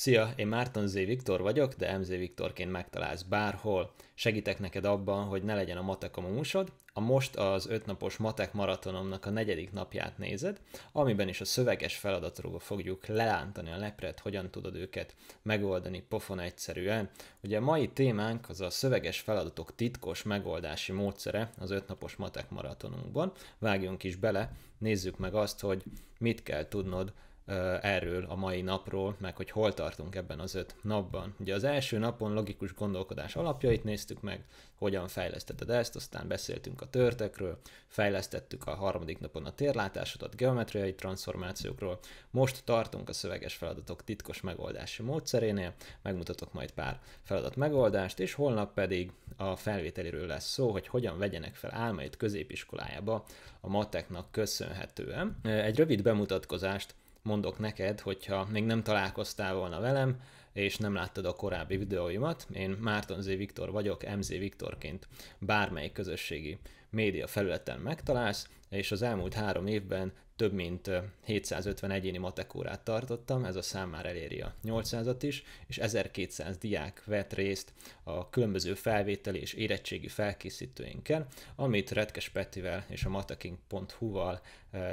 Szia, én Márton Z. Viktor vagyok, de MZ Viktorként megtalálsz bárhol. Segítek neked abban, hogy ne legyen a matek a musod. A most az ötnapos matek maratonomnak a negyedik napját nézed, amiben is a szöveges feladatról fogjuk leántani a lepret, hogyan tudod őket megoldani pofon egyszerűen. Ugye a mai témánk az a szöveges feladatok titkos megoldási módszere az ötnapos matek maratonunkban. Vágjunk is bele, nézzük meg azt, hogy mit kell tudnod erről a mai napról, meg hogy hol tartunk ebben az öt napban. Ugye az első napon logikus gondolkodás alapjait néztük meg, hogyan fejlesztetted ezt, aztán beszéltünk a törtekről, fejlesztettük a harmadik napon a térlátásodat, geometriai transformációkról, most tartunk a szöveges feladatok titkos megoldási módszerénél, megmutatok majd pár feladat megoldást, és holnap pedig a felvételiről lesz szó, hogy hogyan vegyenek fel álmait középiskolájába a mateknak köszönhetően. Egy rövid bemutatkozást mondok neked, hogyha még nem találkoztál volna velem, és nem láttad a korábbi videóimat. Én Márton Z. Viktor vagyok, MZ Viktorként bármelyik közösségi média felületen megtalálsz, és az elmúlt három évben több mint 750 egyéni matekórát tartottam, ez a szám már eléri a 800-at is, és 1200 diák vett részt a különböző felvételi és érettségi felkészítőinken, amit Redkes Petivel és a mataking.hu-val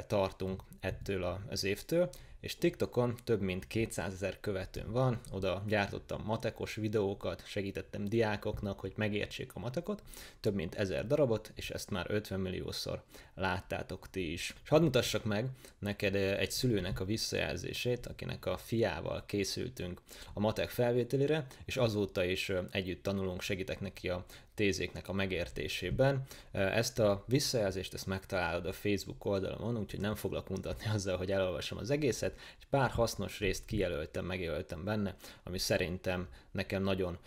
tartunk ettől az évtől, és TikTokon több mint 200 ezer követőm van, oda gyártottam matekos videókat, segítettem diákoknak, hogy megértsék a matekot, több mint ezer darabot, és ezt már 50 milliószor láttátok ti is. És hadd mutassak meg neked egy szülőnek a visszajelzését, akinek a fiával készültünk a matek felvételére, és azóta is együtt tanulunk, segítek neki a tézéknek a megértésében. Ezt a visszajelzést ezt megtalálod a Facebook oldalon, úgyhogy nem foglak mutatni azzal, hogy elolvasom az egészet. Egy pár hasznos részt kijelöltem, megjelöltem benne, ami szerintem nekem nagyon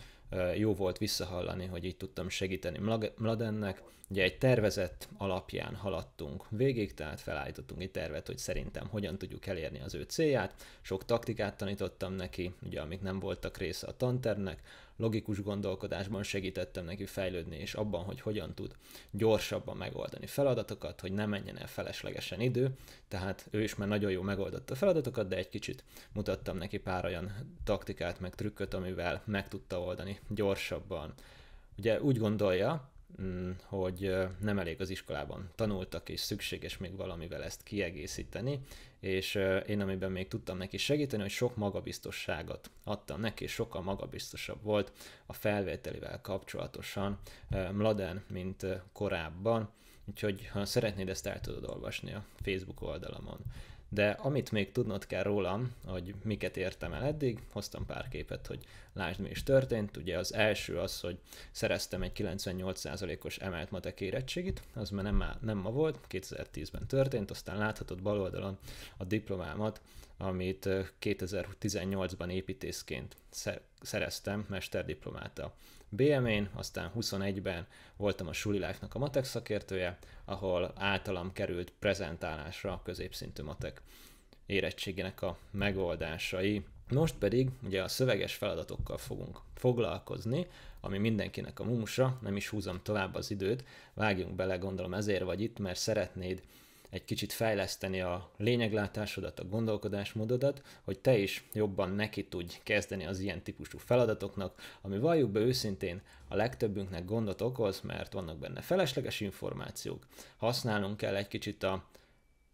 jó volt visszahallani, hogy így tudtam segíteni Mladennek. Ugye egy tervezett alapján haladtunk végig, tehát felállítottunk egy tervet, hogy szerintem hogyan tudjuk elérni az ő célját. Sok taktikát tanítottam neki, ugye amik nem voltak része a tanternek logikus gondolkodásban segítettem neki fejlődni, és abban, hogy hogyan tud gyorsabban megoldani feladatokat, hogy ne menjen el feleslegesen idő, tehát ő is már nagyon jó megoldotta a feladatokat, de egy kicsit mutattam neki pár olyan taktikát, meg trükköt, amivel meg tudta oldani gyorsabban. Ugye úgy gondolja, mm, hogy nem elég az iskolában tanultak, és szükséges még valamivel ezt kiegészíteni, és én amiben még tudtam neki segíteni, hogy sok magabiztosságot adtam neki, és sokkal magabiztosabb volt a felvételivel kapcsolatosan Mladen, mint korábban, úgyhogy ha szeretnéd, ezt el tudod olvasni a Facebook oldalamon. De amit még tudnod kell rólam, hogy miket értem el eddig, hoztam pár képet, hogy lásd mi is történt. Ugye az első az, hogy szereztem egy 98%-os emelt matek érettségit, az már nem, má, nem ma volt, 2010-ben történt, aztán láthatod bal oldalon a diplomámat, amit 2018-ban építészként szereztem mesterdiplomát a bm n aztán 21-ben voltam a suliláknak a matek szakértője, ahol általam került prezentálásra a középszintű matek érettségének a megoldásai. Most pedig ugye a szöveges feladatokkal fogunk foglalkozni, ami mindenkinek a mumusa, nem is húzom tovább az időt, vágjunk bele, gondolom ezért vagy itt, mert szeretnéd egy kicsit fejleszteni a lényeglátásodat, a gondolkodásmódodat, hogy te is jobban neki tudj kezdeni az ilyen típusú feladatoknak, ami valljuk be őszintén a legtöbbünknek gondot okoz, mert vannak benne felesleges információk, használnunk kell egy kicsit a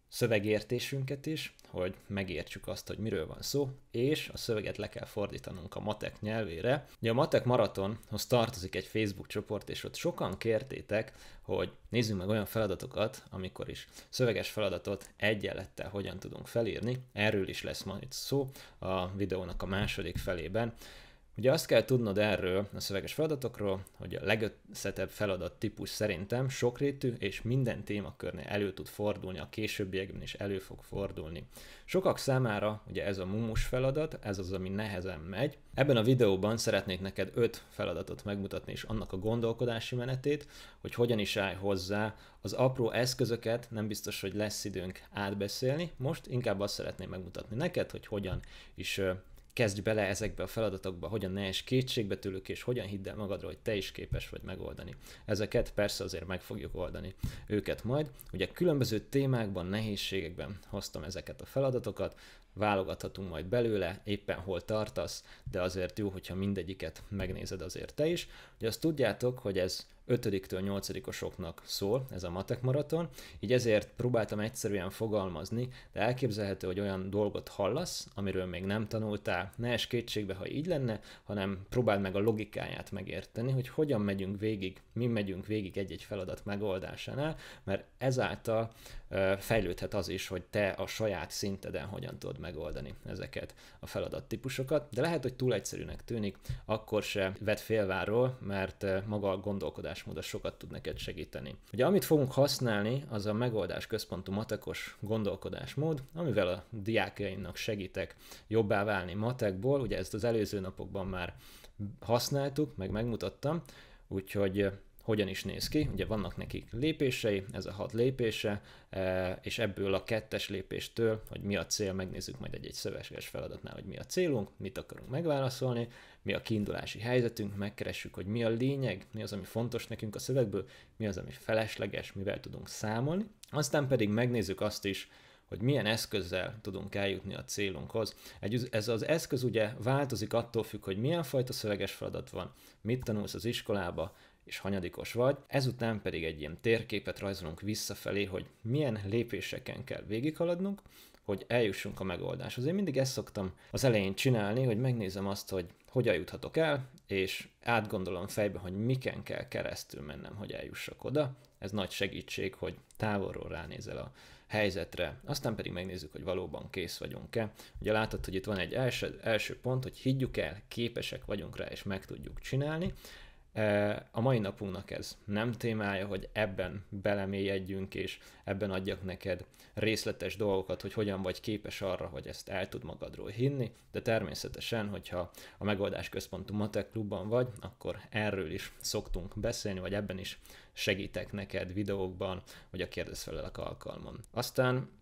szövegértésünket is, hogy megértsük azt, hogy miről van szó, és a szöveget le kell fordítanunk a matek nyelvére. Ugye a matek maratonhoz tartozik egy Facebook csoport, és ott sokan kértétek, hogy nézzünk meg olyan feladatokat, amikor is szöveges feladatot egyenlettel hogyan tudunk felírni. Erről is lesz majd szó a videónak a második felében. Ugye azt kell tudnod erről a szöveges feladatokról, hogy a legösszetebb feladat típus szerintem sokrétű és minden témakörnél elő tud fordulni, a későbbiekben is elő fog fordulni. Sokak számára ugye ez a mumus feladat, ez az, ami nehezen megy. Ebben a videóban szeretnék neked 5 feladatot megmutatni és annak a gondolkodási menetét, hogy hogyan is állj hozzá az apró eszközöket, nem biztos, hogy lesz időnk átbeszélni. Most inkább azt szeretném megmutatni neked, hogy hogyan is kezdj bele ezekbe a feladatokba, hogyan ne es kétségbe tőlük, és hogyan hidd el magadról, hogy te is képes vagy megoldani. Ezeket persze azért meg fogjuk oldani őket majd. Ugye különböző témákban, nehézségekben hoztam ezeket a feladatokat, válogathatunk majd belőle, éppen hol tartasz, de azért jó, hogyha mindegyiket megnézed azért te is. Ugye azt tudjátok, hogy ez 8 osoknak szól ez a matek maraton, így ezért próbáltam egyszerűen fogalmazni, de elképzelhető, hogy olyan dolgot hallasz, amiről még nem tanultál, ne es kétségbe, ha így lenne, hanem próbáld meg a logikáját megérteni, hogy hogyan megyünk végig, mi megyünk végig egy-egy feladat megoldásánál, mert ezáltal fejlődhet az is, hogy te a saját szinteden hogyan tudod megoldani ezeket a feladattípusokat, de lehet, hogy túl egyszerűnek tűnik, akkor se vedd félváról, mert maga a gondolkodásmód sokat tud neked segíteni. Ugye amit fogunk használni, az a megoldás központú matekos gondolkodásmód, amivel a diákjaimnak segítek jobbá válni matekból, ugye ezt az előző napokban már használtuk, meg megmutattam, úgyhogy hogyan is néz ki. Ugye vannak nekik lépései, ez a hat lépése, e, és ebből a kettes lépéstől, hogy mi a cél, megnézzük majd egy-egy szöveges feladatnál, hogy mi a célunk, mit akarunk megválaszolni, mi a kiindulási helyzetünk, megkeressük, hogy mi a lényeg, mi az, ami fontos nekünk a szövegből, mi az, ami felesleges, mivel tudunk számolni. Aztán pedig megnézzük azt is, hogy milyen eszközzel tudunk eljutni a célunkhoz. Egy, ez az eszköz ugye változik attól függ, hogy milyen fajta szöveges feladat van, mit tanulsz az iskolába, és hanyadikos vagy, ezután pedig egy ilyen térképet rajzolunk visszafelé, hogy milyen lépéseken kell végighaladnunk, hogy eljussunk a megoldáshoz. Én mindig ezt szoktam az elején csinálni, hogy megnézem azt, hogy hogyan juthatok el, és átgondolom fejbe, hogy miken kell keresztül mennem, hogy eljussak oda. Ez nagy segítség, hogy távolról ránézel a helyzetre, aztán pedig megnézzük, hogy valóban kész vagyunk-e. Ugye látod, hogy itt van egy első, első pont, hogy higgyük el, képesek vagyunk rá, és meg tudjuk csinálni a mai napunknak ez nem témája, hogy ebben belemélyedjünk, és ebben adjak neked részletes dolgokat, hogy hogyan vagy képes arra, hogy ezt el tud magadról hinni, de természetesen, hogyha a Megoldás Központú Matek Klubban vagy, akkor erről is szoktunk beszélni, vagy ebben is segítek neked videókban, vagy a kérdezfelelek alkalmon. Aztán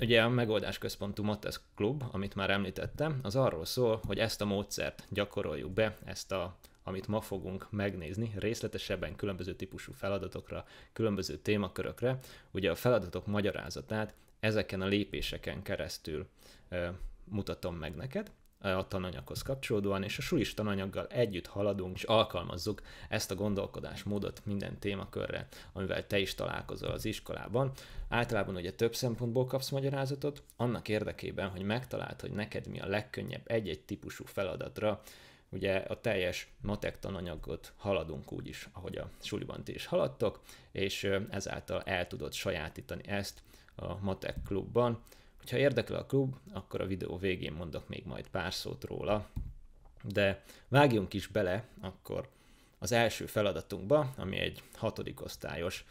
Ugye a Megoldás Központú Mattes Klub, amit már említettem, az arról szól, hogy ezt a módszert gyakoroljuk be, ezt a amit ma fogunk megnézni, részletesebben különböző típusú feladatokra, különböző témakörökre, ugye a feladatok magyarázatát ezeken a lépéseken keresztül ö, mutatom meg neked, a tananyaghoz kapcsolódóan, és a sulis tananyaggal együtt haladunk, és alkalmazzuk ezt a gondolkodásmódot minden témakörre, amivel te is találkozol az iskolában. Általában ugye több szempontból kapsz magyarázatot, annak érdekében, hogy megtaláld, hogy neked mi a legkönnyebb egy-egy típusú feladatra ugye a teljes matek tananyagot haladunk úgy is, ahogy a suliban ti is haladtok, és ezáltal el tudod sajátítani ezt a matek klubban. Ha érdekel a klub, akkor a videó végén mondok még majd pár szót róla, de vágjunk is bele akkor az első feladatunkba, ami egy hatodik osztályos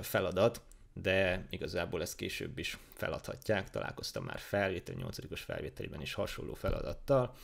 feladat, de igazából ezt később is feladhatják, találkoztam már felvétel, 8. felvételében is hasonló feladattal,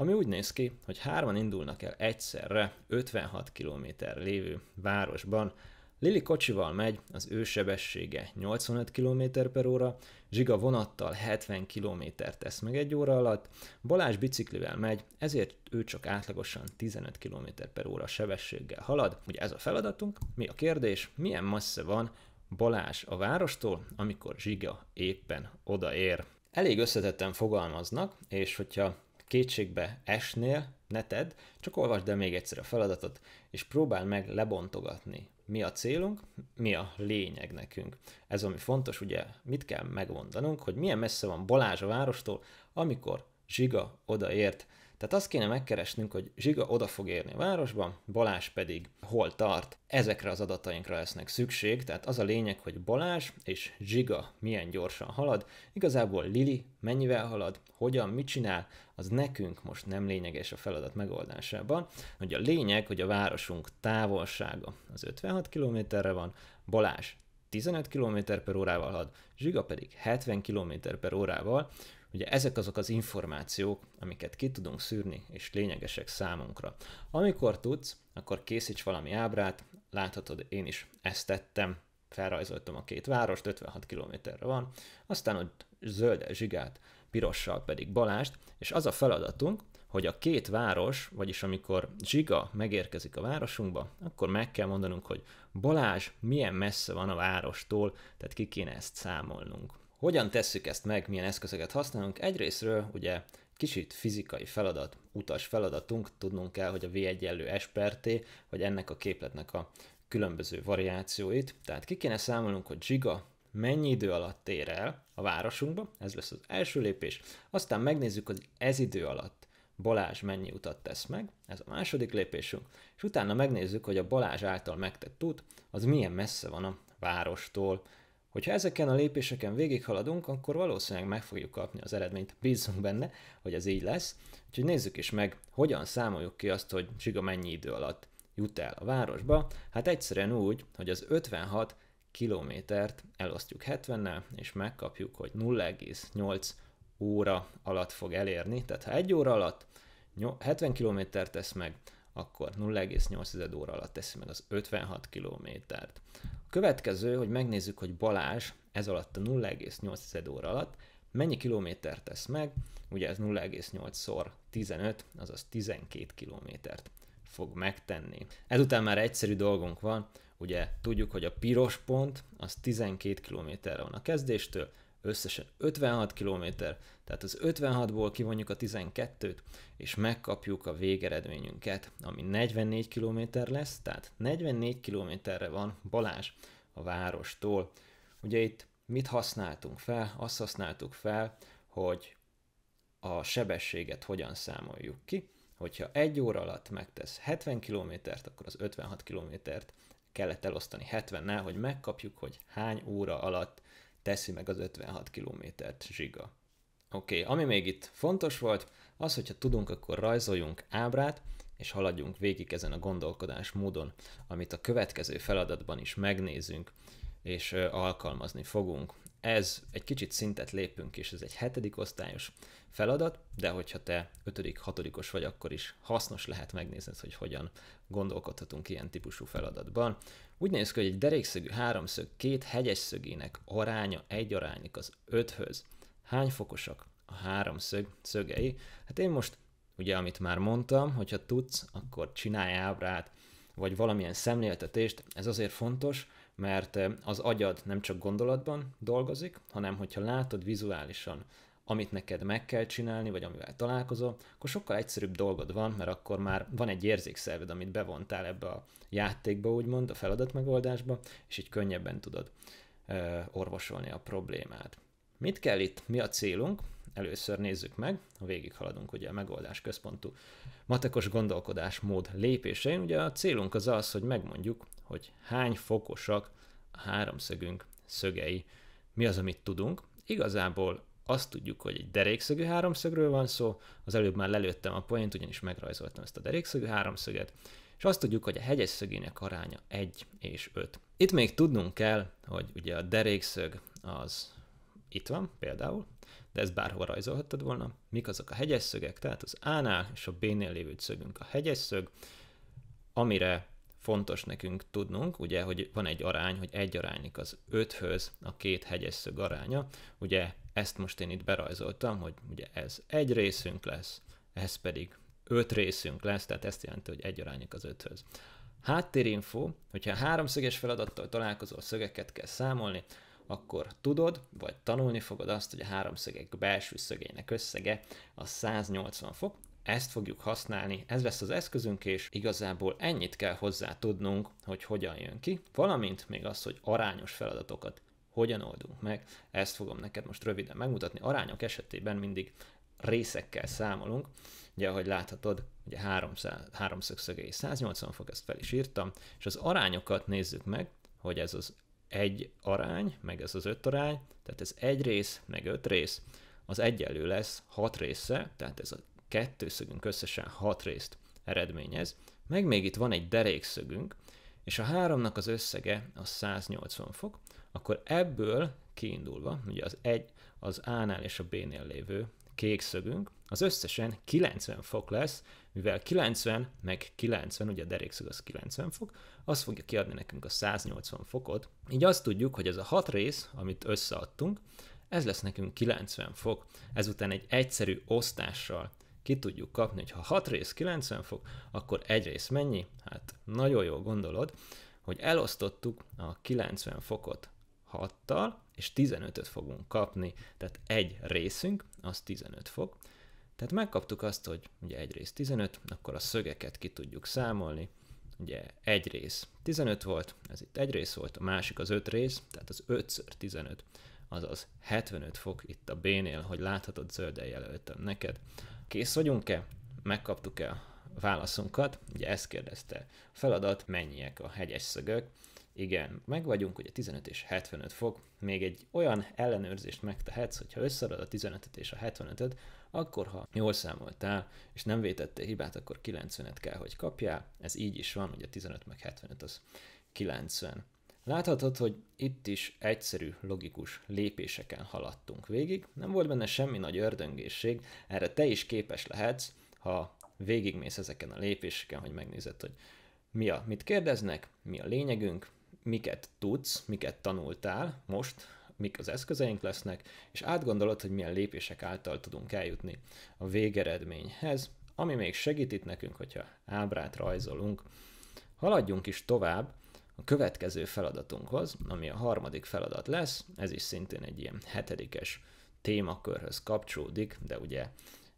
ami úgy néz ki, hogy hárman indulnak el egyszerre 56 km lévő városban, Lili kocsival megy, az ő sebessége 85 km per óra, Zsiga vonattal 70 km tesz meg egy óra alatt, Balázs biciklivel megy, ezért ő csak átlagosan 15 km per óra sebességgel halad. Ugye ez a feladatunk, mi a kérdés, milyen messze van Balázs a várostól, amikor Zsiga éppen odaér. Elég összetetten fogalmaznak, és hogyha kétségbe esnél, ne tedd, csak olvasd el még egyszer a feladatot, és próbál meg lebontogatni. Mi a célunk, mi a lényeg nekünk. Ez ami fontos, ugye, mit kell megmondanunk, hogy milyen messze van Balázs a várostól, amikor Zsiga odaért. Tehát azt kéne megkeresnünk, hogy Zsiga oda fog érni a városba, Balázs pedig hol tart. Ezekre az adatainkra lesznek szükség, tehát az a lényeg, hogy Balázs és Zsiga milyen gyorsan halad, igazából Lili mennyivel halad, hogyan, mit csinál, az nekünk most nem lényeges a feladat megoldásában. Hogy a lényeg, hogy a városunk távolsága az 56 kilométerre van, Balázs 15 km per órával halad, Zsiga pedig 70 km per órával, Ugye ezek azok az információk, amiket ki tudunk szűrni, és lényegesek számunkra. Amikor tudsz, akkor készíts valami ábrát, láthatod, én is ezt tettem, felrajzoltam a két várost, 56 kilométerre van, aztán ott zöld zsigát, pirossal pedig Balást, és az a feladatunk, hogy a két város, vagyis amikor Zsiga megérkezik a városunkba, akkor meg kell mondanunk, hogy Balázs milyen messze van a várostól, tehát ki kéne ezt számolnunk. Hogyan tesszük ezt meg, milyen eszközöket használunk? Egyrésztről ugye kicsit fizikai feladat, utas feladatunk, tudnunk kell, hogy a V egyenlő S per T, vagy ennek a képletnek a különböző variációit. Tehát ki kéne számolnunk, hogy giga mennyi idő alatt ér el a városunkba, ez lesz az első lépés, aztán megnézzük, hogy ez idő alatt Balázs mennyi utat tesz meg, ez a második lépésünk, és utána megnézzük, hogy a Balázs által megtett út, az milyen messze van a várostól, Hogyha ezeken a lépéseken végighaladunk, akkor valószínűleg meg fogjuk kapni az eredményt, bízunk benne, hogy ez így lesz. Úgyhogy nézzük is meg, hogyan számoljuk ki azt, hogy Zsiga mennyi idő alatt jut el a városba. Hát egyszerűen úgy, hogy az 56 kilométert elosztjuk 70-nel, és megkapjuk, hogy 0,8 óra alatt fog elérni. Tehát ha egy óra alatt 70 kilométert tesz meg, akkor 0,8 óra alatt teszi meg az 56 kilométert. Következő, hogy megnézzük, hogy Balázs ez alatt a 0,8 óra alatt mennyi kilométert tesz meg, ugye ez 0,8 szor 15, azaz 12 kilométert fog megtenni. Ezután már egyszerű dolgunk van, ugye tudjuk, hogy a piros pont az 12 kilométerre van a kezdéstől, összesen 56 km, tehát az 56-ból kivonjuk a 12-t, és megkapjuk a végeredményünket, ami 44 km lesz, tehát 44 kilométerre van Balázs a várostól. Ugye itt mit használtunk fel? Azt használtuk fel, hogy a sebességet hogyan számoljuk ki. Hogyha egy óra alatt megtesz 70 kilométert, akkor az 56 kilométert kellett elosztani 70-nel, hogy megkapjuk, hogy hány óra alatt teszi meg az 56 kilométert zsiga. Oké, okay, ami még itt fontos volt, az, hogyha tudunk, akkor rajzoljunk ábrát, és haladjunk végig ezen a gondolkodás módon, amit a következő feladatban is megnézünk és alkalmazni fogunk ez egy kicsit szintet lépünk, és ez egy hetedik osztályos feladat, de hogyha te ötödik, hatodikos vagy, akkor is hasznos lehet megnézni, hogy hogyan gondolkodhatunk ilyen típusú feladatban. Úgy néz ki, hogy egy derékszögű háromszög két hegyes szögének aránya egy arányik az öthöz. Hány fokosak a háromszög szögei? Hát én most, ugye amit már mondtam, hogyha tudsz, akkor csinálj ábrát, vagy valamilyen szemléltetést, ez azért fontos, mert az agyad nem csak gondolatban dolgozik, hanem hogyha látod vizuálisan, amit neked meg kell csinálni, vagy amivel találkozol, akkor sokkal egyszerűbb dolgod van, mert akkor már van egy érzékszerved, amit bevontál ebbe a játékba, úgymond, a feladatmegoldásba, és így könnyebben tudod ö, orvosolni a problémát. Mit kell itt, mi a célunk? Először nézzük meg, ha végighaladunk ugye a megoldás központú matekos mód lépésein, ugye a célunk az az, hogy megmondjuk, hogy hány fokosak a háromszögünk szögei. Mi az, amit tudunk? Igazából azt tudjuk, hogy egy derékszögű háromszögről van szó, az előbb már lelőttem a poént, ugyanis megrajzoltam ezt a derékszögű háromszöget, és azt tudjuk, hogy a hegyes szögének aránya 1 és 5. Itt még tudnunk kell, hogy ugye a derékszög az itt van például, de ezt bárhol rajzolhattad volna. Mik azok a hegyes szögek? Tehát az A-nál és a B-nél lévő szögünk a hegyes szög, amire fontos nekünk tudnunk, ugye, hogy van egy arány, hogy egy arányik az 5-höz a két hegyes szög aránya, ugye ezt most én itt berajzoltam, hogy ugye ez egy részünk lesz, ez pedig 5 részünk lesz, tehát ezt jelenti, hogy egy arányik az 5-höz. Háttérinfo, hogyha háromszöges feladattal találkozó szögeket kell számolni, akkor tudod, vagy tanulni fogod azt, hogy a háromszögek belső szögének összege a 180 fok, ezt fogjuk használni, ez lesz az eszközünk, és igazából ennyit kell hozzá tudnunk, hogy hogyan jön ki, valamint még az, hogy arányos feladatokat hogyan oldunk meg, ezt fogom neked most röviden megmutatni. Arányok esetében mindig részekkel számolunk, ugye ahogy láthatod, ugye 300, háromszögszöge és 180 fok, ezt fel is írtam, és az arányokat nézzük meg, hogy ez az egy arány, meg ez az öt arány, tehát ez egy rész, meg öt rész, az egyenlő lesz hat része, tehát ez a kettőszögünk összesen hat részt eredményez, meg még itt van egy derékszögünk, és a háromnak az összege az 180 fok, akkor ebből kiindulva, ugye az, egy, az A-nál és a B-nél lévő kék szögünk, az összesen 90 fok lesz, mivel 90 meg 90, ugye a derékszög az 90 fok, az fogja kiadni nekünk a 180 fokot. Így azt tudjuk, hogy ez a hat rész, amit összeadtunk, ez lesz nekünk 90 fok. Ezután egy egyszerű osztással ki tudjuk kapni, hogy ha 6 rész 90 fok, akkor egy rész mennyi? Hát nagyon jól gondolod, hogy elosztottuk a 90 fokot 6-tal, és 15-öt fogunk kapni, tehát egy részünk, az 15 fok. Tehát megkaptuk azt, hogy ugye egy rész 15, akkor a szögeket ki tudjuk számolni, ugye egy rész 15 volt, ez itt egy rész volt, a másik az 5 rész, tehát az 5x15, azaz 75 fok itt a B-nél, hogy láthatod zölden jelöltem neked. Kész vagyunk-e? Megkaptuk-e a válaszunkat? Ugye ezt kérdezte feladat, mennyiek a hegyes szögök? Igen, meg vagyunk, ugye 15 és 75 fok, még egy olyan ellenőrzést megtehetsz, hogyha összeadod a 15 és a 75-öt, akkor ha jól számoltál, és nem vétettél hibát, akkor 90-et kell, hogy kapjál. Ez így is van, ugye 15 meg 75 az 90. Láthatod, hogy itt is egyszerű, logikus lépéseken haladtunk végig, nem volt benne semmi nagy ördöngészség, erre te is képes lehetsz, ha végigmész ezeken a lépéseken, hogy megnézed, hogy mi a, mit kérdeznek, mi a lényegünk, miket tudsz, miket tanultál most, mik az eszközeink lesznek, és átgondolod, hogy milyen lépések által tudunk eljutni a végeredményhez, ami még segít itt nekünk, hogyha ábrát rajzolunk. Haladjunk is tovább, a következő feladatunkhoz, ami a harmadik feladat lesz, ez is szintén egy ilyen hetedikes témakörhöz kapcsolódik, de ugye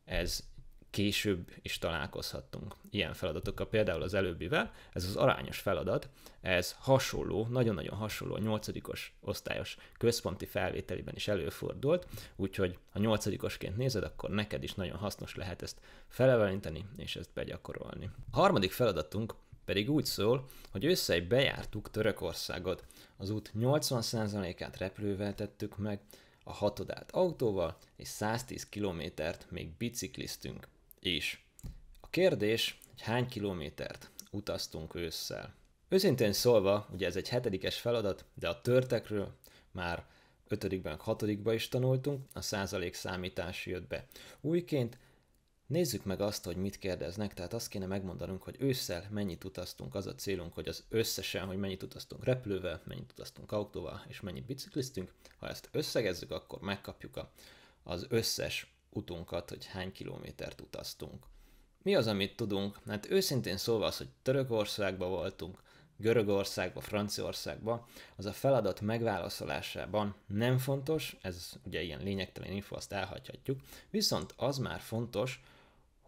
ez később is találkozhattunk ilyen feladatokkal, például az előbbivel, ez az arányos feladat, ez hasonló, nagyon-nagyon hasonló a nyolcadikos osztályos központi felvételiben is előfordult, úgyhogy ha nyolcadikosként nézed, akkor neked is nagyon hasznos lehet ezt felevelinteni és ezt begyakorolni. A harmadik feladatunk pedig úgy szól, hogy össze bejártuk Törökországot. Az út 80%-át repülővel tettük meg, a hatodát autóval, és 110 kilométert még bicikliztünk is. A kérdés, hogy hány kilométert utaztunk ősszel. Őszintén szólva, ugye ez egy hetedikes feladat, de a törtekről már ötödikben, hatodikban is tanultunk, a százalék számítás jött be. Újként Nézzük meg azt, hogy mit kérdeznek, tehát azt kéne megmondanunk, hogy ősszel mennyit utaztunk, az a célunk, hogy az összesen, hogy mennyit utaztunk repülővel, mennyit utaztunk autóval, és mennyit biciklisztünk. Ha ezt összegezzük, akkor megkapjuk a, az összes utunkat, hogy hány kilométert utaztunk. Mi az, amit tudunk? Hát őszintén szólva az, hogy Törökországba voltunk, Görögországba, Franciaországba, az a feladat megválaszolásában nem fontos, ez ugye ilyen lényegtelen info, azt elhagyhatjuk, viszont az már fontos,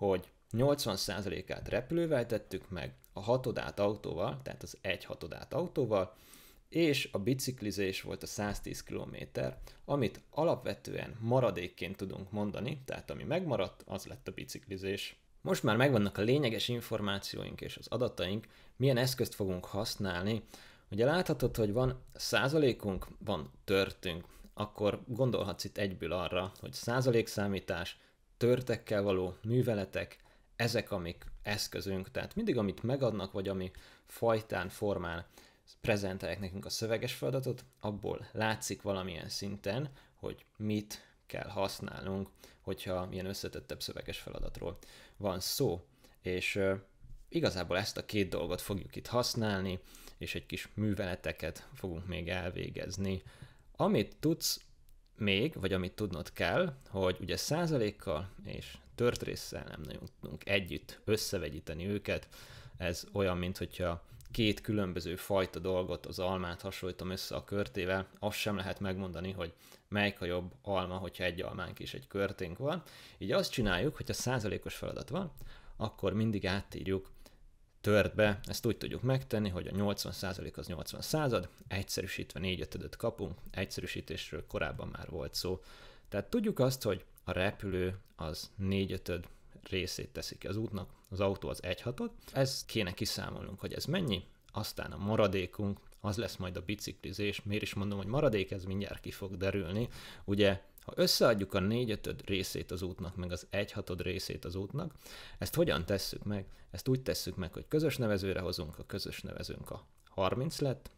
hogy 80%-át repülővel tettük meg, a hatodát autóval, tehát az egy hatodát autóval, és a biciklizés volt a 110 km, amit alapvetően maradékként tudunk mondani, tehát ami megmaradt, az lett a biciklizés. Most már megvannak a lényeges információink és az adataink, milyen eszközt fogunk használni. Ugye láthatod, hogy van százalékunk, van törtünk, akkor gondolhatsz itt egyből arra, hogy százalékszámítás, törtekkel való műveletek, ezek, amik eszközünk, tehát mindig, amit megadnak, vagy ami fajtán, formán prezentálják nekünk a szöveges feladatot, abból látszik valamilyen szinten, hogy mit kell használnunk, hogyha ilyen összetettebb szöveges feladatról van szó. És euh, igazából ezt a két dolgot fogjuk itt használni, és egy kis műveleteket fogunk még elvégezni. Amit tudsz, még, vagy amit tudnod kell, hogy ugye százalékkal és tört résszel nem nagyon tudunk együtt összevegyíteni őket. Ez olyan, mint hogyha két különböző fajta dolgot, az almát hasonlítom össze a körtével, azt sem lehet megmondani, hogy melyik a jobb alma, hogyha egy almánk és egy körténk van. Így azt csináljuk, hogy százalékos feladat van, akkor mindig átírjuk tört be. Ezt úgy tudjuk megtenni, hogy a 80% az 80 század, egyszerűsítve 4 5 kapunk, egyszerűsítésről korábban már volt szó. Tehát tudjuk azt, hogy a repülő az 4 5 részét teszi ki az útnak, az autó az 1 6 Ez kéne kiszámolnunk, hogy ez mennyi, aztán a maradékunk, az lesz majd a biciklizés. Miért is mondom, hogy maradék, ez mindjárt ki fog derülni. Ugye ha összeadjuk a négyötöd részét az útnak, meg az egyhatod részét az útnak, ezt hogyan tesszük meg? Ezt úgy tesszük meg, hogy közös nevezőre hozunk, a közös nevezőnk a 30 lett,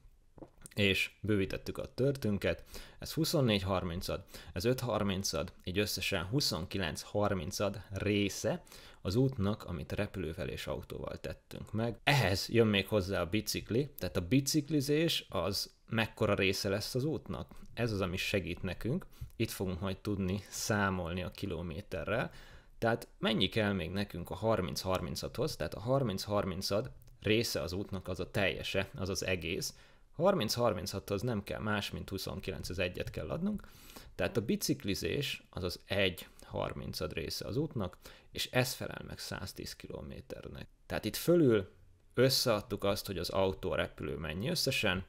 és bővítettük a törtünket, ez 24 30 ad, ez 5 30 ad, így összesen 29 30 ad része az útnak, amit repülővel és autóval tettünk meg. Ehhez jön még hozzá a bicikli, tehát a biciklizés az mekkora része lesz az útnak. Ez az, ami segít nekünk. Itt fogunk majd tudni számolni a kilométerrel. Tehát mennyi kell még nekünk a 30-30-athoz, tehát a 30-30-ad része az útnak az a teljese, az az egész. 30-36-hoz nem kell más, mint 29 az egyet kell adnunk, tehát a biciklizés az az 1 30 része az útnak, és ez felel meg 110 kilométernek. Tehát itt fölül összeadtuk azt, hogy az autó, repülő mennyi összesen,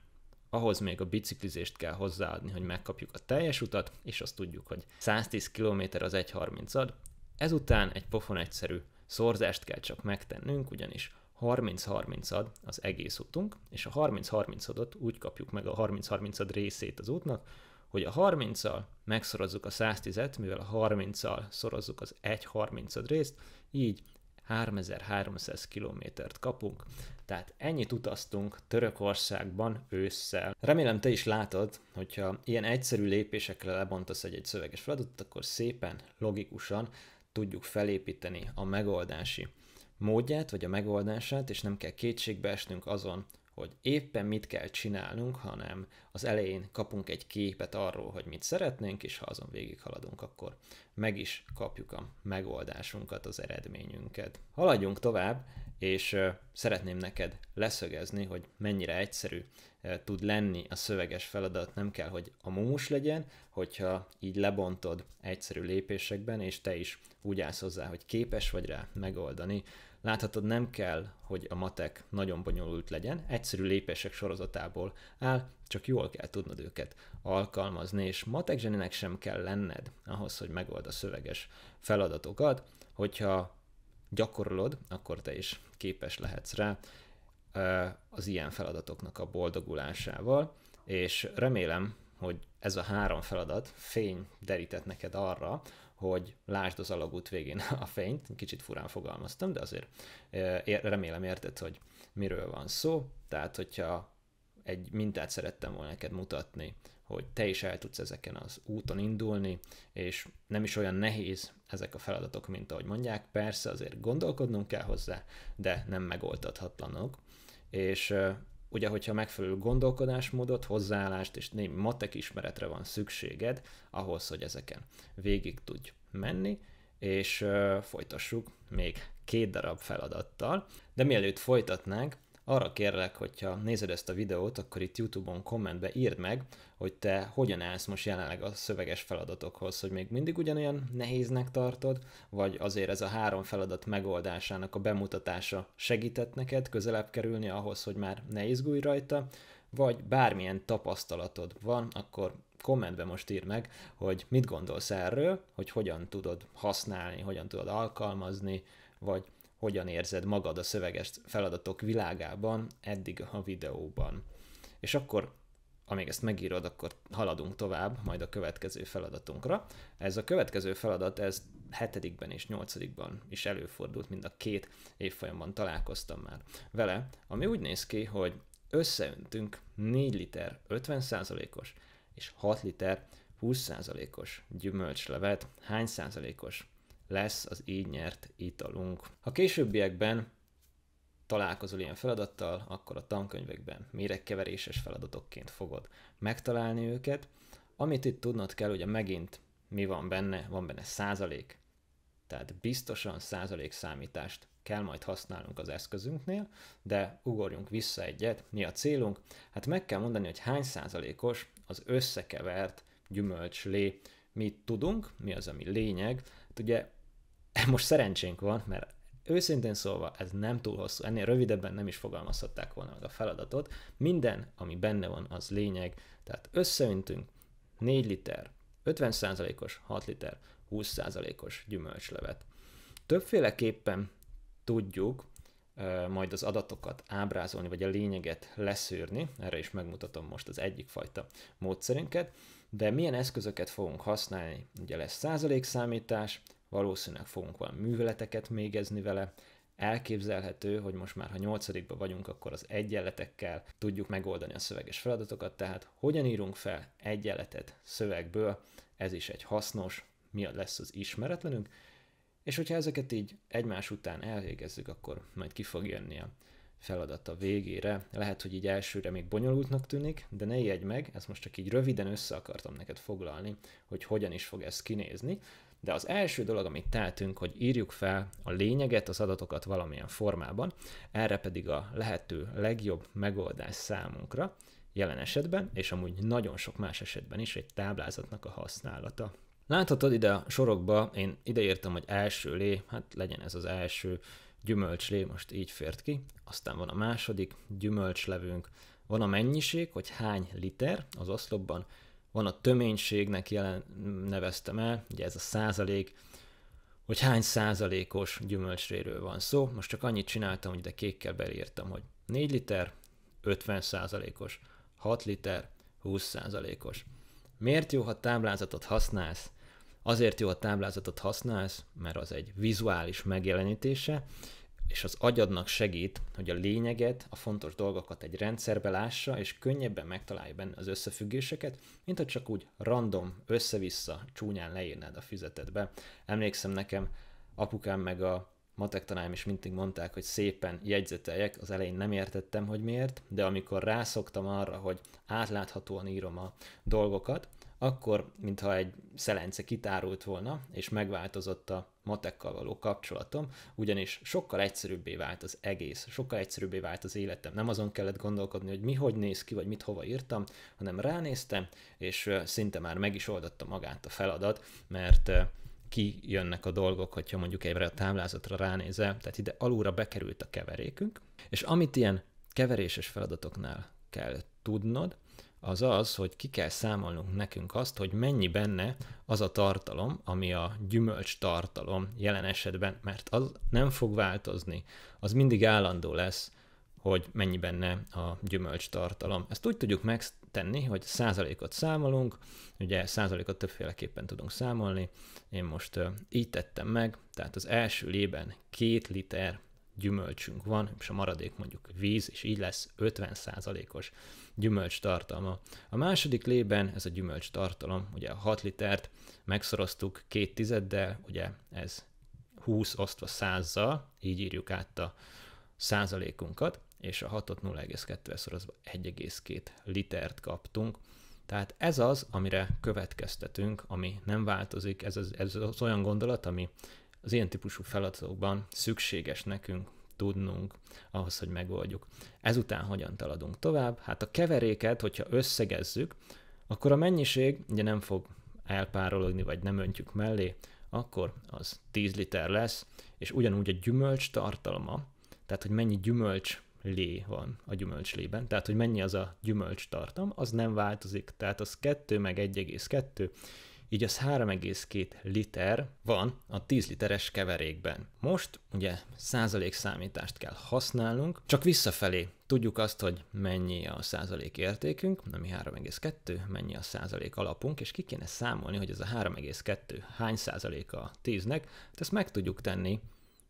ahhoz még a biciklizést kell hozzáadni, hogy megkapjuk a teljes utat, és azt tudjuk, hogy 110 km az 1.30 ad. Ezután egy pofon egyszerű szorzást kell csak megtennünk, ugyanis 30-30 ad az egész utunk, és a 30-30 adot úgy kapjuk meg a 30-30 ad részét az útnak, hogy a 30-al megszorozzuk a 110-et, mivel a 30-al szorozzuk az 1 30 részt, így 3300 kilométert kapunk, tehát ennyit utaztunk Törökországban ősszel. Remélem te is látod, hogyha ilyen egyszerű lépésekre lebontasz egy-egy szöveges feladatot, akkor szépen, logikusan tudjuk felépíteni a megoldási módját, vagy a megoldását, és nem kell kétségbe esnünk azon, hogy éppen mit kell csinálnunk, hanem az elején kapunk egy képet arról, hogy mit szeretnénk, és ha azon végighaladunk, akkor meg is kapjuk a megoldásunkat, az eredményünket. Haladjunk tovább, és szeretném neked leszögezni, hogy mennyire egyszerű tud lenni a szöveges feladat, nem kell, hogy a mumus legyen, hogyha így lebontod egyszerű lépésekben, és te is úgy állsz hozzá, hogy képes vagy rá megoldani Láthatod, nem kell, hogy a matek nagyon bonyolult legyen, egyszerű lépések sorozatából áll, csak jól kell tudnod őket alkalmazni, és matek zseninek sem kell lenned ahhoz, hogy megold a szöveges feladatokat, hogyha gyakorolod, akkor te is képes lehetsz rá az ilyen feladatoknak a boldogulásával, és remélem, hogy ez a három feladat fény derített neked arra, hogy lásd az alagút végén a fényt, kicsit furán fogalmaztam, de azért remélem érted, hogy miről van szó, tehát hogyha egy mintát szerettem volna neked mutatni, hogy te is el tudsz ezeken az úton indulni, és nem is olyan nehéz ezek a feladatok, mint ahogy mondják. Persze azért gondolkodnunk kell hozzá, de nem megoldhatatlanok. És Ugye, hogyha megfelelő gondolkodásmódot, hozzáállást és némi matek ismeretre van szükséged ahhoz, hogy ezeken végig tudj menni, és folytassuk még két darab feladattal. De mielőtt folytatnánk, arra kérlek, hogyha nézed ezt a videót, akkor itt YouTube-on kommentbe írd meg, hogy te hogyan állsz most jelenleg a szöveges feladatokhoz, hogy még mindig ugyanolyan nehéznek tartod, vagy azért ez a három feladat megoldásának a bemutatása segített neked közelebb kerülni ahhoz, hogy már ne izgulj rajta, vagy bármilyen tapasztalatod van, akkor kommentbe most írd meg, hogy mit gondolsz erről, hogy hogyan tudod használni, hogyan tudod alkalmazni, vagy hogyan érzed magad a szöveges feladatok világában eddig a videóban. És akkor, amíg ezt megírod, akkor haladunk tovább, majd a következő feladatunkra. Ez a következő feladat, ez hetedikben és nyolcadikban is előfordult, mind a két évfolyamban találkoztam már vele, ami úgy néz ki, hogy összeöntünk 4 liter 50%-os és 6 liter 20%-os gyümölcslevet hány százalékos lesz az így nyert italunk. Ha későbbiekben találkozol ilyen feladattal, akkor a tankönyvekben méregkeveréses feladatokként fogod megtalálni őket. Amit itt tudnod kell, ugye megint mi van benne, van benne százalék, tehát biztosan százalék számítást kell majd használnunk az eszközünknél, de ugorjunk vissza egyet, mi a célunk? Hát meg kell mondani, hogy hány százalékos az összekevert gyümölcslé, mit tudunk, mi az, ami lényeg. Hát ugye most szerencsénk van, mert őszintén szólva ez nem túl hosszú, ennél rövidebben nem is fogalmazhatták volna meg a feladatot. Minden, ami benne van, az lényeg. Tehát összeöntünk 4 liter, 50%-os 6 liter, 20%-os gyümölcslevet. Többféleképpen tudjuk e, majd az adatokat ábrázolni, vagy a lényeget leszűrni, erre is megmutatom most az egyik fajta módszerünket, de milyen eszközöket fogunk használni? Ugye lesz százalékszámítás, valószínűleg fogunk valami műveleteket mégezni vele, elképzelhető, hogy most már ha nyolcadikban vagyunk, akkor az egyenletekkel tudjuk megoldani a szöveges feladatokat, tehát hogyan írunk fel egyenletet szövegből, ez is egy hasznos, mi lesz az ismeretlenünk, és hogyha ezeket így egymás után elvégezzük, akkor majd ki fog jönni a feladata végére. Lehet, hogy így elsőre még bonyolultnak tűnik, de ne ijedj meg, ezt most csak így röviden össze akartam neked foglalni, hogy hogyan is fog ez kinézni de az első dolog, amit tehetünk, hogy írjuk fel a lényeget, az adatokat valamilyen formában, erre pedig a lehető legjobb megoldás számunkra, jelen esetben, és amúgy nagyon sok más esetben is egy táblázatnak a használata. Láthatod ide a sorokba, én ideírtam, hogy első lé, hát legyen ez az első gyümölcslé, most így fért ki, aztán van a második gyümölcslevünk, van a mennyiség, hogy hány liter az oszlopban, van a töménységnek jelen neveztem el, ugye ez a százalék, hogy hány százalékos gyümölcsréről van szó. Most csak annyit csináltam, hogy ide kékkel belírtam, hogy 4 liter 50 százalékos, 6 liter 20 százalékos. Miért jó, ha táblázatot használsz? Azért jó, ha táblázatot használsz, mert az egy vizuális megjelenítése, és az agyadnak segít, hogy a lényeget, a fontos dolgokat egy rendszerbe lássa, és könnyebben megtalálja benne az összefüggéseket, mint ha csak úgy random, össze-vissza, csúnyán leírnád a füzetetbe. Emlékszem nekem, apukám meg a matek tanáim is mindig mondták, hogy szépen jegyzeteljek, az elején nem értettem, hogy miért, de amikor rászoktam arra, hogy átláthatóan írom a dolgokat, akkor, mintha egy szelence kitárult volna, és megváltozott a matekkal való kapcsolatom, ugyanis sokkal egyszerűbbé vált az egész, sokkal egyszerűbbé vált az életem. Nem azon kellett gondolkodni, hogy mi hogy néz ki, vagy mit hova írtam, hanem ránéztem, és szinte már meg is oldotta magát a feladat, mert kijönnek a dolgok, hogyha mondjuk egyre a táblázatra ránézel, tehát ide alulra bekerült a keverékünk, és amit ilyen keveréses feladatoknál kell tudnod, az az, hogy ki kell számolnunk nekünk azt, hogy mennyi benne az a tartalom, ami a gyümölcs tartalom jelen esetben, mert az nem fog változni, az mindig állandó lesz, hogy mennyi benne a gyümölcs tartalom. Ezt úgy tudjuk megtenni, hogy százalékot számolunk, ugye százalékot többféleképpen tudunk számolni, én most így tettem meg, tehát az első lében két liter gyümölcsünk van, és a maradék mondjuk víz, és így lesz 50%-os gyümölcs tartalma. A második lében ez a gyümölcs tartalom, ugye 6 litert megszoroztuk két tizeddel, ugye ez 20 osztva 100-zal, így írjuk át a százalékunkat, és a 6-ot 0,2-vel szorozva 1,2 litert kaptunk. Tehát ez az, amire következtetünk, ami nem változik, ez az, ez az olyan gondolat, ami az ilyen típusú feladatokban szükséges nekünk tudnunk ahhoz, hogy megoldjuk. Ezután hogyan taladunk tovább? Hát a keveréket, hogyha összegezzük, akkor a mennyiség ugye nem fog elpárologni, vagy nem öntjük mellé, akkor az 10 liter lesz, és ugyanúgy a gyümölcs tartalma, tehát hogy mennyi gyümölcs lé van a gyümölcslében, tehát hogy mennyi az a gyümölcs tartalom, az nem változik, tehát az 2 meg 1,2, így az 3,2 liter van a 10 literes keverékben. Most ugye százalék számítást kell használnunk, csak visszafelé tudjuk azt, hogy mennyi a százalék értékünk, ami 3,2, mennyi a százalék alapunk, és ki kéne számolni, hogy ez a 3,2 hány százalék a 10-nek, hát ezt meg tudjuk tenni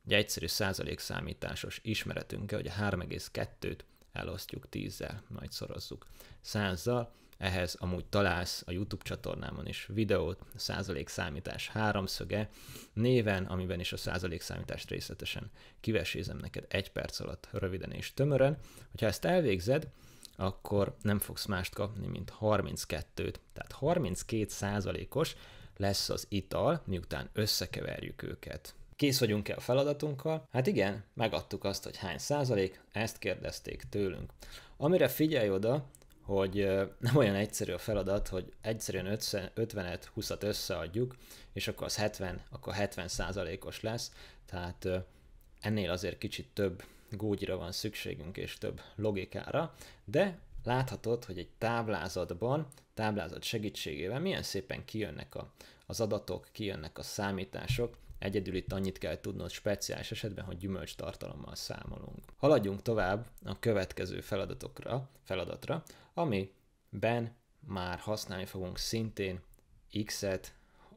egy egyszerű százalék számításos ismeretünkkel, hogy a 3,2-t elosztjuk 10-zel, majd szorozzuk 100-zal, ehhez amúgy találsz a YouTube csatornámon is videót, a százalékszámítás háromszöge néven, amiben is a százalékszámítást részletesen kivesézem neked egy perc alatt röviden és tömören. Hogyha ezt elvégzed, akkor nem fogsz mást kapni, mint 32-t. Tehát 32 százalékos lesz az ital, miután összekeverjük őket. Kész vagyunk-e a feladatunkkal? Hát igen, megadtuk azt, hogy hány százalék, ezt kérdezték tőlünk. Amire figyelj oda, hogy nem olyan egyszerű a feladat, hogy egyszerűen 50-et, 20-at összeadjuk, és akkor az 70, akkor 70 százalékos lesz, tehát ennél azért kicsit több gógyra van szükségünk és több logikára, de láthatod, hogy egy táblázatban, táblázat segítségével milyen szépen kijönnek a, az adatok, kijönnek a számítások, Egyedül itt annyit kell tudnod speciális esetben, hogy gyümölcs tartalommal számolunk. Haladjunk tovább a következő feladatokra, feladatra, amiben már használni fogunk szintén X-et,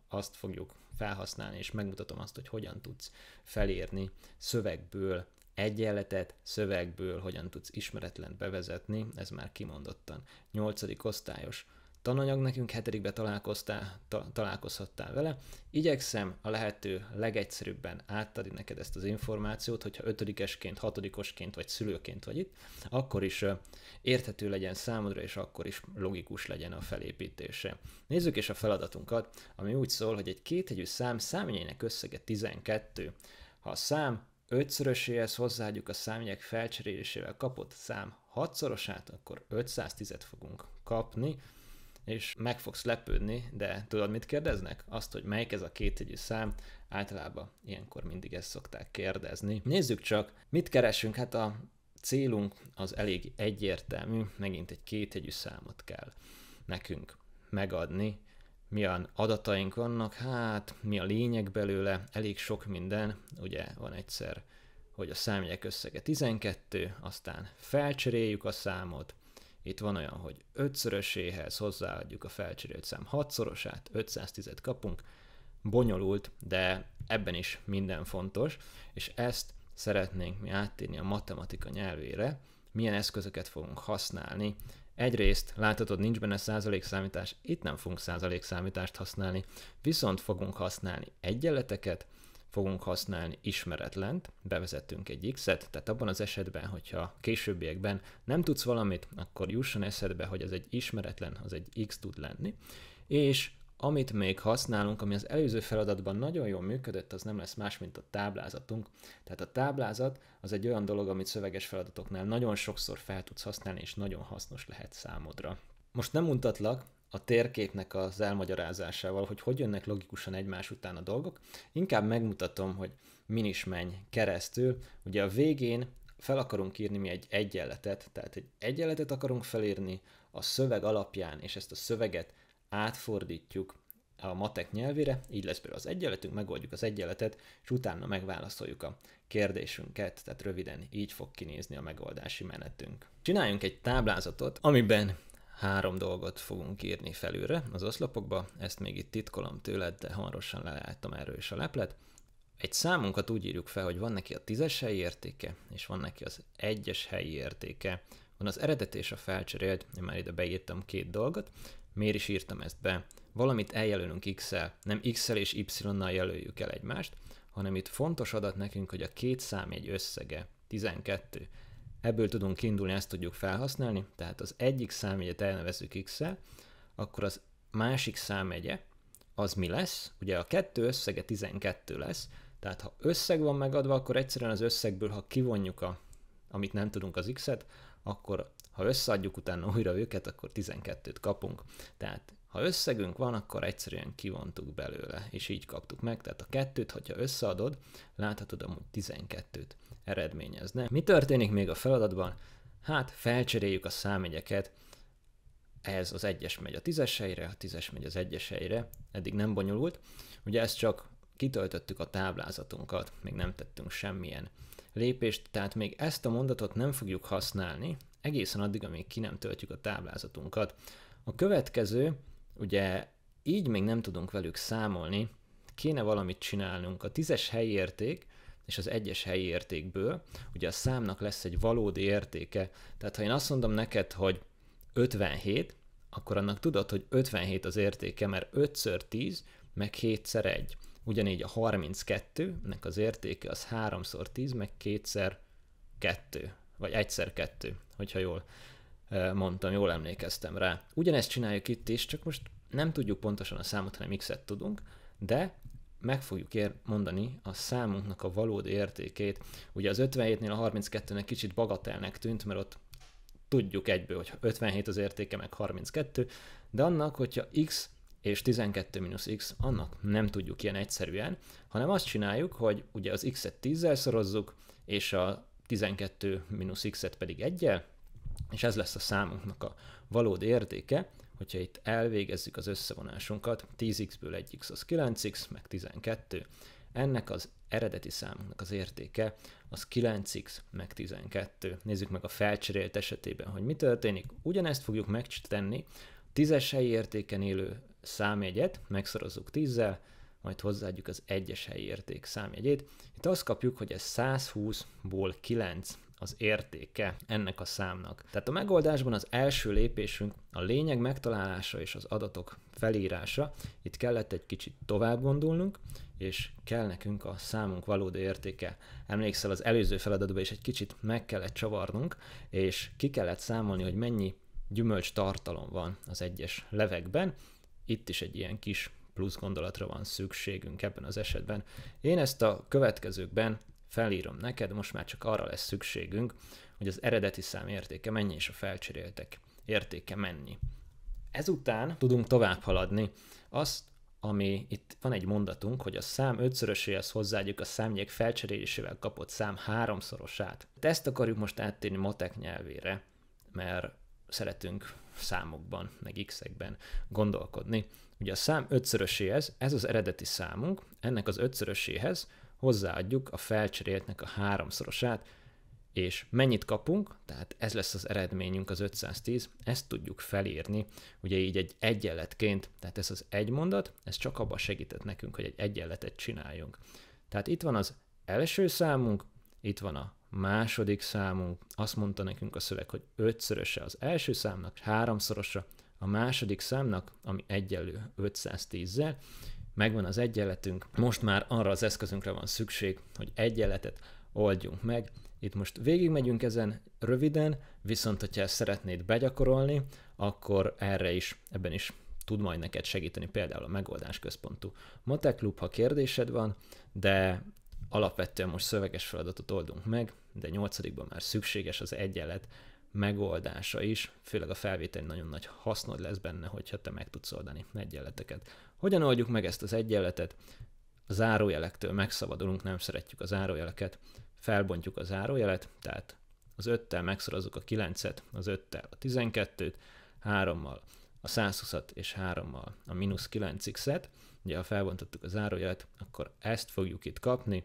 azt fogjuk felhasználni, és megmutatom azt, hogy hogyan tudsz felírni szövegből egyenletet, szövegből hogyan tudsz ismeretlent bevezetni, ez már kimondottan 8. osztályos tananyag nekünk, hetedikbe találkoztál, ta, találkozhattál vele. Igyekszem a lehető legegyszerűbben átadni neked ezt az információt, hogyha ötödikesként, hatodikosként vagy szülőként vagy itt, akkor is érthető legyen számodra, és akkor is logikus legyen a felépítése. Nézzük is a feladatunkat, ami úgy szól, hogy egy kéthegyű szám számjegyének összege 12. Ha a szám ötszöröséhez hozzáadjuk a számjegyek felcserélésével kapott szám hatszorosát, akkor 510-et fogunk kapni és meg fogsz lepődni, de tudod, mit kérdeznek? Azt, hogy melyik ez a kétjegyű szám, általában ilyenkor mindig ezt szokták kérdezni. Nézzük csak, mit keresünk, hát a célunk az elég egyértelmű, megint egy kétjegyű számot kell nekünk megadni, milyen adataink vannak, hát mi a lényeg belőle, elég sok minden, ugye van egyszer, hogy a számjegyek összege 12, aztán felcseréljük a számot, itt van olyan, hogy 5-szöröséhez hozzáadjuk a felcserélt szám 6-szorosát, 510-et kapunk, bonyolult, de ebben is minden fontos, és ezt szeretnénk mi áttérni a matematika nyelvére, milyen eszközöket fogunk használni. Egyrészt, láthatod, nincs benne százalékszámítás, itt nem fogunk százalékszámítást használni, viszont fogunk használni egyenleteket, fogunk használni ismeretlent, bevezettünk egy x-et, tehát abban az esetben, hogyha későbbiekben nem tudsz valamit, akkor jusson eszedbe, hogy ez egy ismeretlen, az egy x tud lenni, és amit még használunk, ami az előző feladatban nagyon jól működött, az nem lesz más, mint a táblázatunk. Tehát a táblázat az egy olyan dolog, amit szöveges feladatoknál nagyon sokszor fel tudsz használni, és nagyon hasznos lehet számodra. Most nem mutatlak, a térképnek az elmagyarázásával, hogy hogy jönnek logikusan egymás után a dolgok. Inkább megmutatom, hogy min is menj keresztül. Ugye a végén fel akarunk írni mi egy egyenletet, tehát egy egyenletet akarunk felírni a szöveg alapján, és ezt a szöveget átfordítjuk a matek nyelvére, így lesz például az egyenletünk, megoldjuk az egyenletet, és utána megválaszoljuk a kérdésünket, tehát röviden így fog kinézni a megoldási menetünk. Csináljunk egy táblázatot, amiben Három dolgot fogunk írni felülre az oszlopokba, ezt még itt titkolom tőled, de hamarosan leálltam erről is a leplet. Egy számunkat úgy írjuk fel, hogy van neki a tízes helyi értéke, és van neki az egyes helyi értéke. Van az eredet és a felcserélt, én már ide beírtam két dolgot, miért is írtam ezt be? Valamit eljelölünk x-el, nem x-el és y-nal jelöljük el egymást, hanem itt fontos adat nekünk, hogy a két szám egy összege, 12 ebből tudunk kiindulni, ezt tudjuk felhasználni, tehát az egyik számjegyet elnevezzük x-el, akkor az másik számjegye az mi lesz? Ugye a kettő összege 12 lesz, tehát ha összeg van megadva, akkor egyszerűen az összegből, ha kivonjuk, a, amit nem tudunk az x-et, akkor ha összeadjuk utána újra őket, akkor 12-t kapunk. Tehát ha összegünk van, akkor egyszerűen kivontuk belőle, és így kaptuk meg. Tehát a kettőt, hogyha összeadod, láthatod amúgy 12-t eredményezne. Mi történik még a feladatban? Hát felcseréljük a számjegyeket, ez az egyes megy a tízeseire, a tízes megy az egyeseire, eddig nem bonyolult. Ugye ezt csak kitöltöttük a táblázatunkat, még nem tettünk semmilyen lépést, tehát még ezt a mondatot nem fogjuk használni, egészen addig, amíg ki nem töltjük a táblázatunkat. A következő, ugye így még nem tudunk velük számolni, kéne valamit csinálnunk. A tízes helyérték és az egyes helyi értékből, ugye a számnak lesz egy valódi értéke. Tehát ha én azt mondom neked, hogy 57, akkor annak tudod, hogy 57 az értéke, mert 5 x 10, meg 7-szer 1. Ugyanígy a 32, nek az értéke az 3-szor 10, meg 2-szer 2, vagy 1-szer 2, hogyha jól mondtam, jól emlékeztem rá. Ugyanezt csináljuk itt is, csak most nem tudjuk pontosan a számot, hanem x-et tudunk, de meg fogjuk ér mondani a számunknak a valódi értékét. Ugye az 57-nél a 32-nek kicsit bagatelnek tűnt, mert ott tudjuk egyből, hogy 57 az értéke, meg 32, de annak, hogyha x és 12 minusz x, annak nem tudjuk ilyen egyszerűen, hanem azt csináljuk, hogy ugye az x-et 10-zel szorozzuk, és a 12 minusz x-et pedig 1 és ez lesz a számunknak a valódi értéke, hogyha itt elvégezzük az összevonásunkat, 10x-ből 1x az 9x, meg 12, ennek az eredeti számunknak az értéke az 9x meg 12. Nézzük meg a felcserélt esetében, hogy mi történik. Ugyanezt fogjuk megtenni, tízes helyi értéken élő számjegyet megszorozzuk 10-zel, majd hozzáadjuk az egyes helyi érték számjegyét. Itt azt kapjuk, hogy ez 120-ból 9 az értéke ennek a számnak. Tehát a megoldásban az első lépésünk a lényeg megtalálása és az adatok felírása. Itt kellett egy kicsit tovább gondolnunk, és kell nekünk a számunk valódi értéke. Emlékszel, az előző feladatban is egy kicsit meg kellett csavarnunk, és ki kellett számolni, hogy mennyi gyümölcs tartalom van az egyes levegben. Itt is egy ilyen kis plusz gondolatra van szükségünk ebben az esetben. Én ezt a következőkben felírom neked, most már csak arra lesz szükségünk, hogy az eredeti szám értéke mennyi, és a felcseréltek értéke mennyi. Ezután tudunk tovább haladni. Azt, ami itt van egy mondatunk, hogy a szám ötszöröséhez hozzáadjuk a számjegy felcserélésével kapott szám háromszorosát. De hát ezt akarjuk most áttérni matek nyelvére, mert szeretünk számokban, meg x-ekben gondolkodni. Ugye a szám ötszöröséhez, ez az eredeti számunk, ennek az ötszöröséhez hozzáadjuk a felcseréltnek a háromszorosát, és mennyit kapunk, tehát ez lesz az eredményünk az 510, ezt tudjuk felírni, ugye így egy egyenletként, tehát ez az egy mondat, ez csak abban segített nekünk, hogy egy egyenletet csináljunk. Tehát itt van az első számunk, itt van a második számunk, azt mondta nekünk a szöveg, hogy ötszöröse az első számnak, háromszorosa a második számnak, ami egyenlő 510-zel, megvan az egyenletünk, most már arra az eszközünkre van szükség, hogy egyenletet oldjunk meg. Itt most végigmegyünk ezen röviden, viszont ha ezt szeretnéd begyakorolni, akkor erre is, ebben is tud majd neked segíteni például a megoldás központú Matek Klub, ha kérdésed van, de alapvetően most szöveges feladatot oldunk meg, de nyolcadikban már szükséges az egyenlet megoldása is, főleg a felvétel nagyon nagy hasznod lesz benne, hogyha te meg tudsz oldani egyenleteket. Hogyan oldjuk meg ezt az egyenletet? A zárójelektől megszabadulunk, nem szeretjük a zárójeleket, felbontjuk a zárójelet, tehát az 5-tel megszorozzuk a 9-et, az 5-tel a 12-t, 3-mal a 120-at és 3-mal a mínusz 9x-et. Ugye ha felbontottuk a zárójelet, akkor ezt fogjuk itt kapni,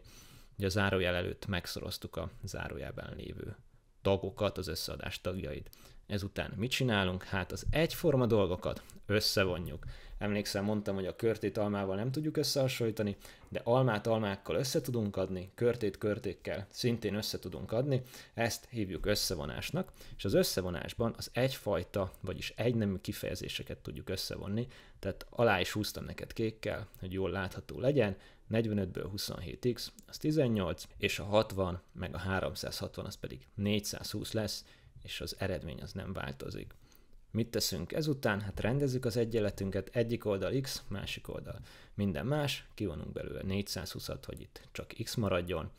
ugye a zárójel előtt megszoroztuk a zárójelben lévő tagokat, az összeadás tagjait. Ezután mit csinálunk? Hát az egyforma dolgokat összevonjuk. Emlékszem, mondtam, hogy a körtét almával nem tudjuk összehasonlítani, de almát almákkal össze tudunk adni, körtét körtékkel szintén össze tudunk adni, ezt hívjuk összevonásnak, és az összevonásban az egyfajta, vagyis egynemű kifejezéseket tudjuk összevonni, tehát alá is húztam neked kékkel, hogy jól látható legyen, 45-ből 27x, az 18, és a 60, meg a 360, az pedig 420 lesz, és az eredmény az nem változik. Mit teszünk ezután? Hát rendezzük az egyenletünket, egyik oldal x, másik oldal minden más, kivonunk belőle 420-at, hogy itt csak x maradjon,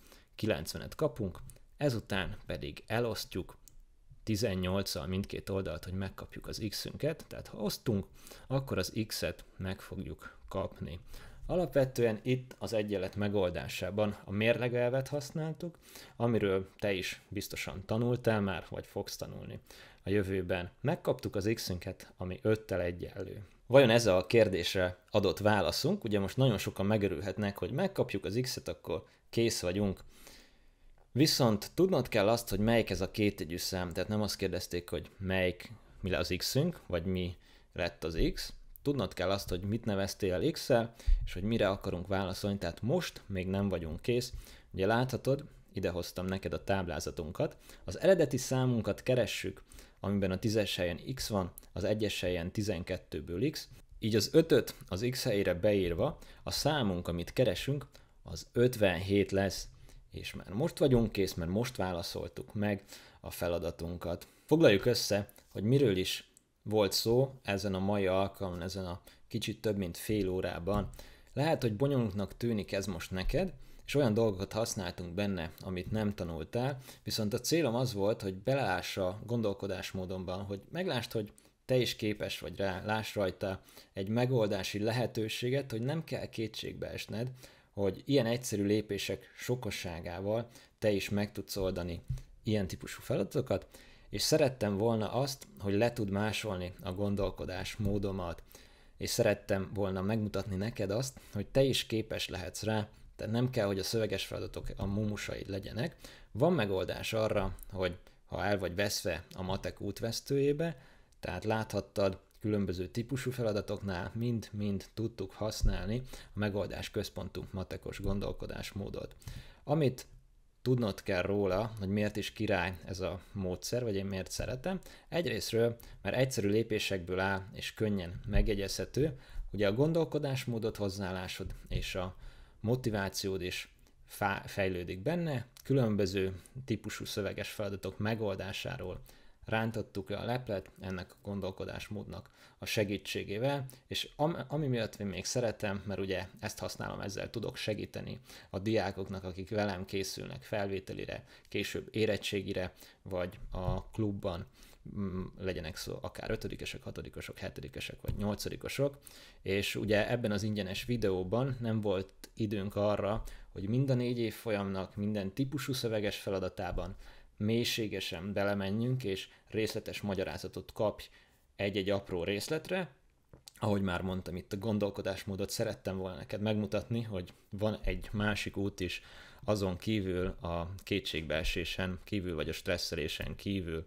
90-et kapunk, ezután pedig elosztjuk 18-al mindkét oldalt, hogy megkapjuk az x-ünket, tehát ha osztunk, akkor az x-et meg fogjuk kapni. Alapvetően itt az egyenlet megoldásában a mérlegelvet használtuk, amiről te is biztosan tanultál már, vagy fogsz tanulni a jövőben megkaptuk az x-ünket, ami 5-tel egyenlő. Vajon ez a kérdésre adott válaszunk, ugye most nagyon sokan megörülhetnek, hogy megkapjuk az x-et, akkor kész vagyunk. Viszont tudnod kell azt, hogy melyik ez a együtt szám, tehát nem azt kérdezték, hogy melyik, mi le az x-ünk, vagy mi lett az x, tudnod kell azt, hogy mit neveztél el x-el, és hogy mire akarunk válaszolni, tehát most még nem vagyunk kész. Ugye láthatod, ide hoztam neked a táblázatunkat. Az eredeti számunkat keressük, amiben a 10-es helyen x van, az 1-es helyen 12-ből x, így az 5-öt az x helyére beírva a számunk, amit keresünk, az 57 lesz, és már most vagyunk kész, mert most válaszoltuk meg a feladatunkat. Foglaljuk össze, hogy miről is volt szó ezen a mai alkalmon, ezen a kicsit több mint fél órában. Lehet, hogy bonyolultnak tűnik ez most neked, és olyan dolgokat használtunk benne, amit nem tanultál, viszont a célom az volt, hogy belássa gondolkodásmódomban, hogy meglásd, hogy te is képes vagy rá, láss rajta egy megoldási lehetőséget, hogy nem kell kétségbe esned, hogy ilyen egyszerű lépések sokosságával te is meg tudsz oldani ilyen típusú feladatokat, és szerettem volna azt, hogy le tud másolni a gondolkodás módomat, és szerettem volna megmutatni neked azt, hogy te is képes lehetsz rá, tehát nem kell, hogy a szöveges feladatok a mumusaid legyenek. Van megoldás arra, hogy ha el vagy veszve a matek útvesztőjébe, tehát láthattad különböző típusú feladatoknál mind-mind tudtuk használni a megoldás központú matekos gondolkodásmódot. Amit tudnod kell róla, hogy miért is király ez a módszer, vagy én miért szeretem. Egyrésztről, mert egyszerű lépésekből áll és könnyen megjegyezhető, ugye a gondolkodásmódot, hozzáállásod és a motivációd is fejlődik benne, különböző típusú szöveges feladatok megoldásáról rántottuk a leplet ennek a gondolkodásmódnak a segítségével, és ami, ami miatt én még szeretem, mert ugye ezt használom, ezzel tudok segíteni a diákoknak, akik velem készülnek felvételire, később érettségire, vagy a klubban Mm, legyenek szó akár ötödikesek, hatodikosok, hetedikesek vagy nyolcadikosok, és ugye ebben az ingyenes videóban nem volt időnk arra, hogy mind a négy év folyamnak minden típusú szöveges feladatában mélységesen belemenjünk, és részletes magyarázatot kapj egy-egy apró részletre, ahogy már mondtam, itt a gondolkodásmódot szerettem volna neked megmutatni, hogy van egy másik út is azon kívül, a kétségbeesésen kívül, vagy a stresszelésen kívül,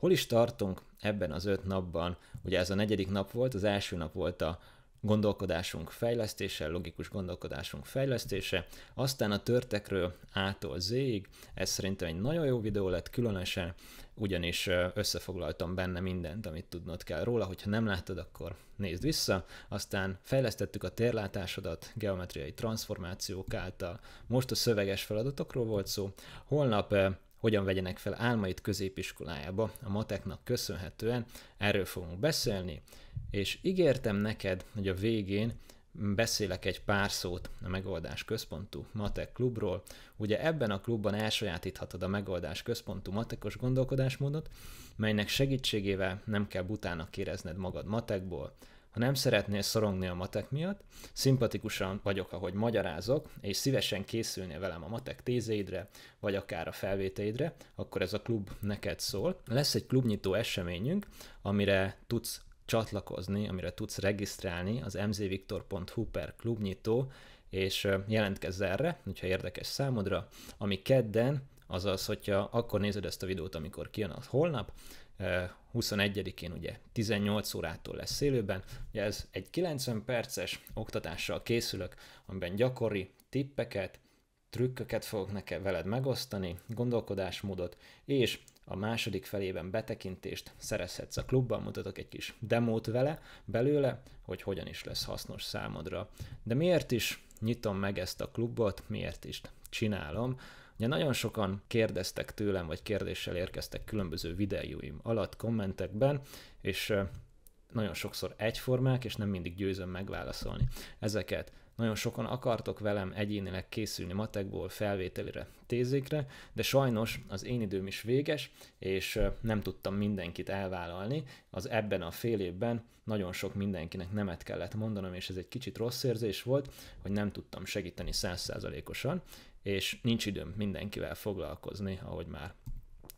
Hol is tartunk ebben az öt napban? Ugye ez a negyedik nap volt, az első nap volt a gondolkodásunk fejlesztése, logikus gondolkodásunk fejlesztése, aztán a törtekről A-tól Z-ig, ez szerintem egy nagyon jó videó lett különösen, ugyanis összefoglaltam benne mindent, amit tudnod kell róla, hogyha nem láttad, akkor nézd vissza, aztán fejlesztettük a térlátásodat geometriai transformációk által, most a szöveges feladatokról volt szó, holnap hogyan vegyenek fel álmait középiskolájába a mateknak köszönhetően, erről fogunk beszélni, és ígértem neked, hogy a végén beszélek egy pár szót a Megoldás Központú Matek Klubról. Ugye ebben a klubban elsajátíthatod a Megoldás Központú matekos gondolkodásmódot, melynek segítségével nem kell butának érezned magad matekból, ha nem szeretnél szorongni a matek miatt, szimpatikusan vagyok, ahogy magyarázok, és szívesen készülnél velem a matek tézeidre, vagy akár a felvéteidre, akkor ez a klub neked szól. Lesz egy klubnyitó eseményünk, amire tudsz csatlakozni, amire tudsz regisztrálni az mzviktor.hu per klubnyitó, és jelentkezz erre, hogyha érdekes számodra, ami kedden, azaz, hogyha akkor nézed ezt a videót, amikor kijön a holnap, 21-én ugye 18 órától lesz élőben, ugye ez egy 90 perces oktatással készülök, amiben gyakori tippeket, trükköket fogok neked veled megosztani, gondolkodásmódot, és a második felében betekintést szerezhetsz a klubban, mutatok egy kis demót vele, belőle, hogy hogyan is lesz hasznos számodra. De miért is nyitom meg ezt a klubot, miért is csinálom? Ugye nagyon sokan kérdeztek tőlem, vagy kérdéssel érkeztek különböző videóim alatt, kommentekben, és nagyon sokszor egyformák, és nem mindig győzöm megválaszolni ezeket. Nagyon sokan akartok velem egyénileg készülni matekból felvételire, tézékre, de sajnos az én időm is véges, és nem tudtam mindenkit elvállalni. Az ebben a fél évben nagyon sok mindenkinek nemet kellett mondanom, és ez egy kicsit rossz érzés volt, hogy nem tudtam segíteni százszázalékosan, és nincs időm mindenkivel foglalkozni, ahogy már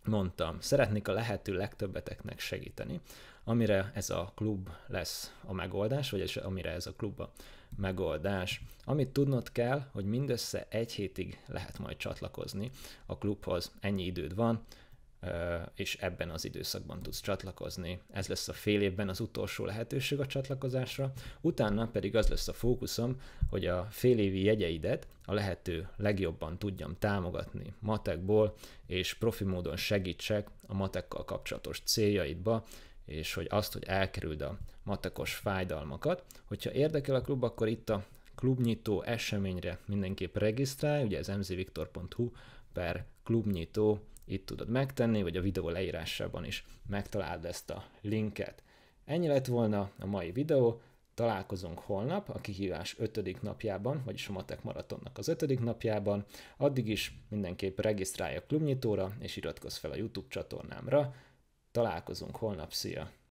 mondtam. Szeretnék a lehető legtöbbeteknek segíteni, amire ez a klub lesz a megoldás, vagyis amire ez a klub a megoldás. Amit tudnod kell, hogy mindössze egy hétig lehet majd csatlakozni a klubhoz. Ennyi időd van, és ebben az időszakban tudsz csatlakozni. Ez lesz a fél évben az utolsó lehetőség a csatlakozásra, utána pedig az lesz a fókuszom, hogy a fél évi jegyeidet a lehető legjobban tudjam támogatni matekból, és profi módon segítsek a matekkal kapcsolatos céljaidba, és hogy azt, hogy elkerüld a matekos fájdalmakat. Hogyha érdekel a klub, akkor itt a klubnyitó eseményre mindenképp regisztrálj, ugye ez mzviktor.hu per klubnyitó itt tudod megtenni, vagy a videó leírásában is megtaláld ezt a linket. Ennyi lett volna a mai videó, találkozunk holnap a kihívás 5. napjában, vagyis a Matek Maratonnak az 5. napjában. Addig is mindenképp regisztrálj a klubnyitóra, és iratkozz fel a YouTube csatornámra. Találkozunk holnap, szia!